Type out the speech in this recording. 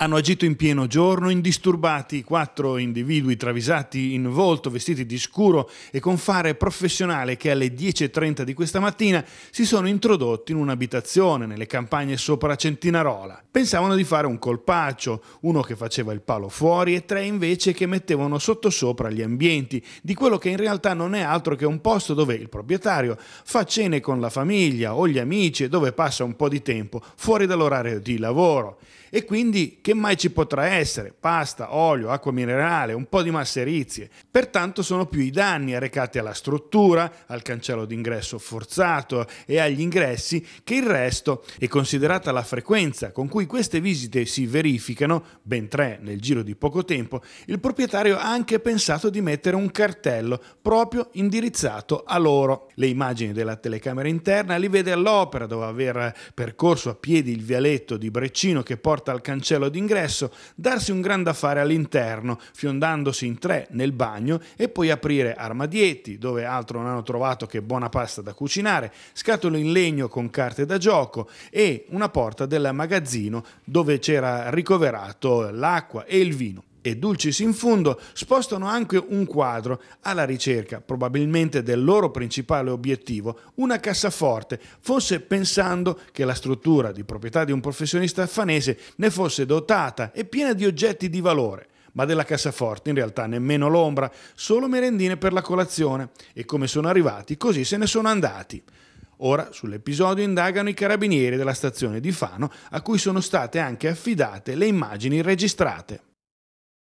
hanno agito in pieno giorno, indisturbati quattro individui travisati in volto, vestiti di scuro e con fare professionale che alle 10.30 di questa mattina si sono introdotti in un'abitazione nelle campagne sopra Centinarola. Pensavano di fare un colpaccio, uno che faceva il palo fuori e tre invece che mettevano sottosopra gli ambienti, di quello che in realtà non è altro che un posto dove il proprietario fa cene con la famiglia o gli amici e dove passa un po' di tempo fuori dall'orario di lavoro. E quindi che mai ci potrà essere? Pasta, olio, acqua minerale, un po' di masserizie. Pertanto sono più i danni arrecati alla struttura, al cancello d'ingresso forzato e agli ingressi che il resto e considerata la frequenza con cui queste visite si verificano, ben tre nel giro di poco tempo, il proprietario ha anche pensato di mettere un cartello proprio indirizzato a loro le immagini della telecamera interna, li vede all'opera dopo aver percorso a piedi il vialetto di Breccino che porta al cancello d'ingresso, darsi un gran da fare all'interno, fiondandosi in tre nel bagno e poi aprire armadietti dove altro non hanno trovato che buona pasta da cucinare, scatole in legno con carte da gioco e una porta del magazzino dove c'era ricoverato l'acqua e il vino e Dulcis in fundo spostano anche un quadro alla ricerca, probabilmente del loro principale obiettivo, una cassaforte, forse pensando che la struttura di proprietà di un professionista affanese ne fosse dotata e piena di oggetti di valore ma della cassaforte in realtà nemmeno l'ombra, solo merendine per la colazione. E come sono arrivati, così se ne sono andati. Ora sull'episodio indagano i carabinieri della stazione di Fano, a cui sono state anche affidate le immagini registrate.